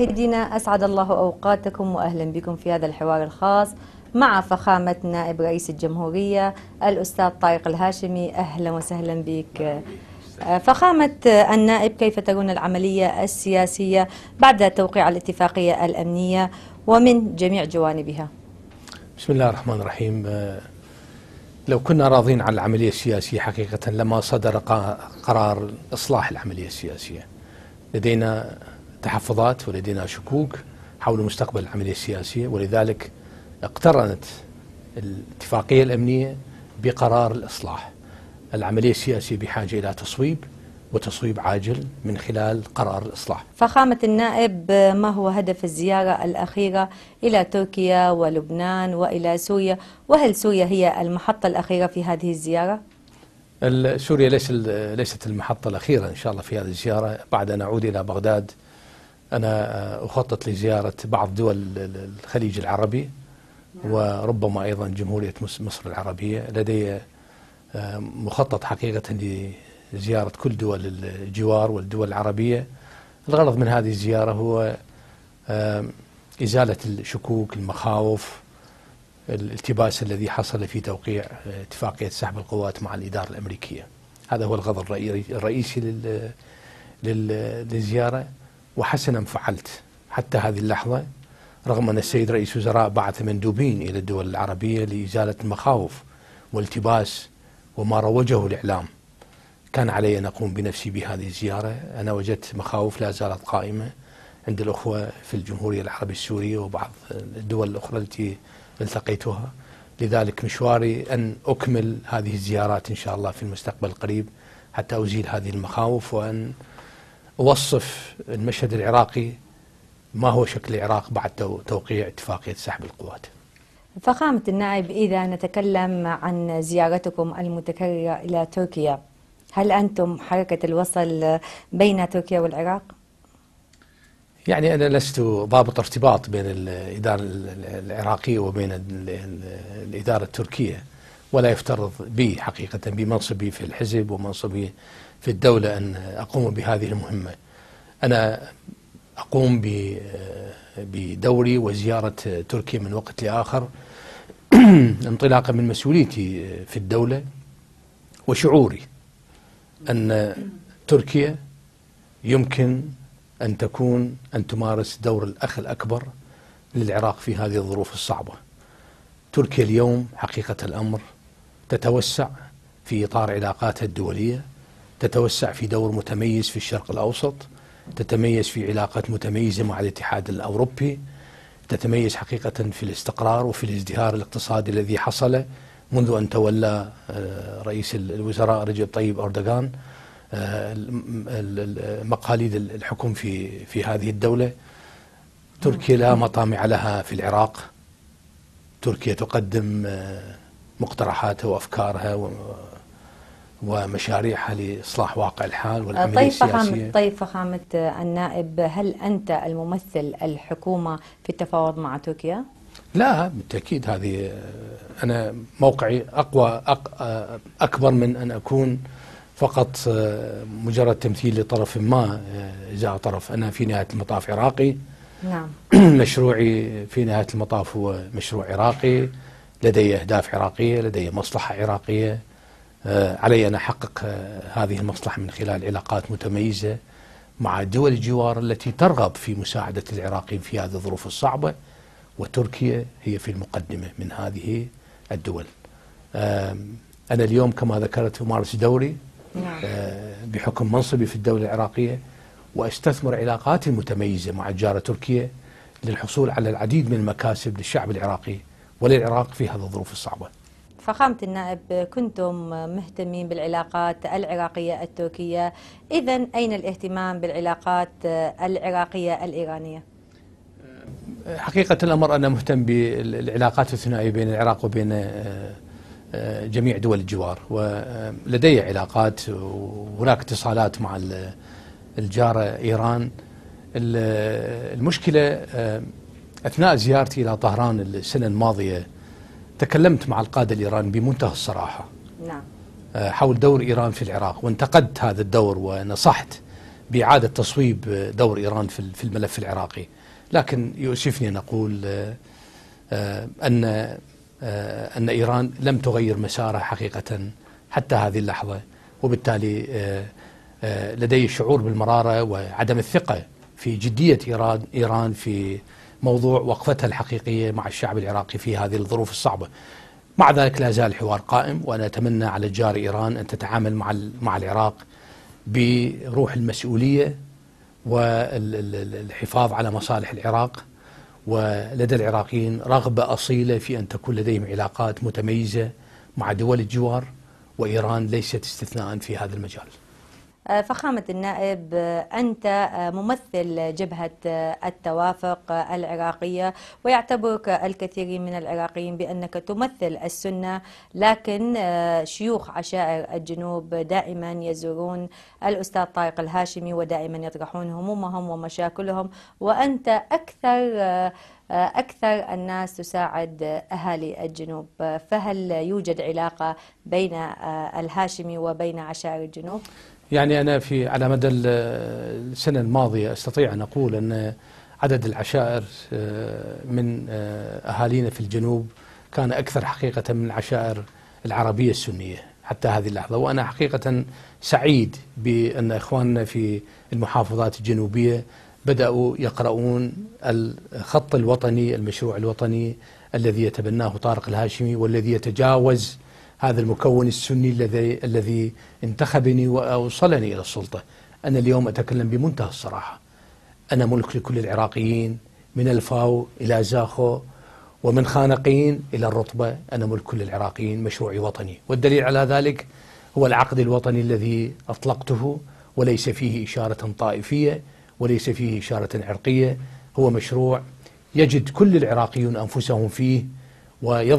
مشاهدينا أسعد الله أوقاتكم وأهلا بكم في هذا الحوار الخاص مع فخامة نائب رئيس الجمهورية الأستاذ طارق الهاشمي أهلا وسهلا بك فخامة النائب كيف ترون العملية السياسية بعد توقيع الاتفاقية الأمنية ومن جميع جوانبها بسم الله الرحمن الرحيم لو كنا راضين عن العملية السياسية حقيقة لما صدر قرار إصلاح العملية السياسية لدينا تحفظات ولدينا شكوك حول مستقبل العملية السياسية ولذلك اقترنت الاتفاقية الأمنية بقرار الإصلاح العملية السياسية بحاجة إلى تصويب وتصويب عاجل من خلال قرار الإصلاح فخامة النائب ما هو هدف الزيارة الأخيرة إلى تركيا ولبنان وإلى سوريا وهل سوريا هي المحطة الأخيرة في هذه الزيارة؟ سوريا ليست المحطة الأخيرة إن شاء الله في هذه الزيارة بعد أن أعود إلى بغداد أنا أخطط لزيارة بعض دول الخليج العربي نعم. وربما أيضا جمهورية مصر العربية لدي آه، مخطط حقيقة لزيارة كل دول الجوار والدول العربية الغرض من هذه الزيارة هو آه، إزالة الشكوك المخاوف الالتباس الذي حصل في توقيع اتفاقية سحب القوات مع الإدارة الأمريكية هذا هو الغرض الرئيسي للزيارة وحسنا فعلت حتى هذه اللحظة رغم أن السيد رئيس الوزراء بعث مندوبين إلى الدول العربية لإزالة المخاوف والتباس وما روجه الإعلام كان علي أن أقوم بنفسي بهذه الزيارة أنا وجدت مخاوف لا زالت قائمة عند الأخوة في الجمهورية العربية السورية وبعض الدول الأخرى التي التقيتها لذلك مشواري أن أكمل هذه الزيارات إن شاء الله في المستقبل القريب حتى أزيل هذه المخاوف وأن وصف المشهد العراقي ما هو شكل العراق بعد توقيع اتفاقية سحب القوات فخامة النائب إذا نتكلم عن زيارتكم المتكررة إلى تركيا هل أنتم حركة الوصل بين تركيا والعراق؟ يعني أنا لست ضابط ارتباط بين الإدارة العراقية وبين الإدارة التركية ولا يفترض بي حقيقة بمنصبي في الحزب ومنصبي في الدولة أن أقوم بهذه المهمة أنا أقوم بدوري وزيارة تركيا من وقت لآخر انطلاقا من مسؤوليتي في الدولة وشعوري أن تركيا يمكن أن تكون أن تمارس دور الأخ الأكبر للعراق في هذه الظروف الصعبة تركيا اليوم حقيقة الأمر تتوسع في إطار علاقاتها الدولية تتوسع في دور متميز في الشرق الأوسط تتميز في علاقات متميزة مع الاتحاد الأوروبي تتميز حقيقة في الاستقرار وفي الازدهار الاقتصادي الذي حصل منذ أن تولى آه، رئيس الوزراء رجب طيب أردوغان آه، مقاليد الحكم في في هذه الدولة تركيا لا مطامع لها في العراق تركيا تقدم آه، مقترحاتها وأفكارها ومشاريعها لإصلاح واقع الحال آه، والعملية طيب السياسية طيب فخامة آه، النائب هل أنت الممثل الحكومة في التفاوض مع تركيا؟ لا بالتأكيد هذه آه، أنا موقعي أقوى أكبر من أن أكون فقط مجرد تمثيل لطرف ما جاء طرف أنا في نهاية المطاف عراقي نعم مشروعي في نهاية المطاف هو مشروع عراقي لدي أهداف عراقية لدي مصلحة عراقية آه، علي أن أحقق آه، هذه المصلحة من خلال علاقات متميزة مع دول الجوار التي ترغب في مساعدة العراقيين في هذه الظروف الصعبة وتركيا هي في المقدمة من هذه الدول أنا اليوم كما ذكرت أمارس دوري نعم. آه، بحكم منصبي في الدولة العراقية وأستثمر علاقاتي المتميزة مع الجارة تركيا للحصول على العديد من المكاسب للشعب العراقي وللعراق في هذه الظروف الصعبه. فخامة النائب كنتم مهتمين بالعلاقات العراقية التركية إذا أين الاهتمام بالعلاقات العراقية الإيرانية؟ حقيقة الأمر أنا مهتم بالعلاقات الثنائية بين العراق وبين آه، آه، جميع دول الجوار ولدي آه، علاقات وهناك اتصالات مع الجارة إيران المشكلة أثناء زيارتي إلى طهران السنة الماضية تكلمت مع القادة الإيراني بمنتهى الصراحة نعم. آه، حول دور إيران في العراق وانتقدت هذا الدور ونصحت بإعادة تصويب دور إيران في الملف العراقي لكن يؤسفني أن أقول آه، آه، أن أن إيران لم تغير مسارها حقيقة حتى هذه اللحظة وبالتالي لدي شعور بالمرارة وعدم الثقة في جدية إيران في موضوع وقفتها الحقيقية مع الشعب العراقي في هذه الظروف الصعبة مع ذلك لا زال الحوار قائم وأنا أتمنى على جار إيران أن تتعامل مع, مع العراق بروح المسؤولية والحفاظ على مصالح العراق ولدى العراقيين رغبة أصيلة في أن تكون لديهم علاقات متميزة مع دول الجوار وإيران ليست استثناء في هذا المجال فخامة النائب أنت آه، ممثل جبهة آه، التوافق آه، العراقية ويعتبرك الكثير من العراقيين بأنك تمثل السنة لكن شيوخ عشائر الجنوب دائما يزورون الأستاذ طارق الهاشمي ودائما يطرحون همومهم ومشاكلهم وأنت أكثر أكثر الناس تساعد أهالي الجنوب فهل يوجد علاقة بين الهاشمي وبين عشائر الجنوب؟ يعني أنا في على مدى السنة الماضية أستطيع أن أقول أن عدد العشائر آه، من آه، أهالينا في الجنوب كان أكثر حقيقة من العشائر العربية السنية حتى هذه اللحظة وأنا حقيقة سعيد بأن إخواننا في المحافظات الجنوبية بدأوا يقرؤون الخط الوطني المشروع الوطني الذي يتبناه طارق الهاشمي والذي يتجاوز هذا المكون السني الذي الذي انتخبني واوصلني الى السلطه. انا اليوم اتكلم بمنتهى الصراحه. انا ملك لكل العراقيين من الفاو الى زاخو ومن خانقين الى الرطبه، انا ملك كل العراقيين مشروعي وطني، والدليل على ذلك هو العقد الوطني الذي اطلقته وليس فيه اشاره طائفيه وليس فيه اشاره عرقيه، هو مشروع يجد كل العراقيون انفسهم فيه ويضع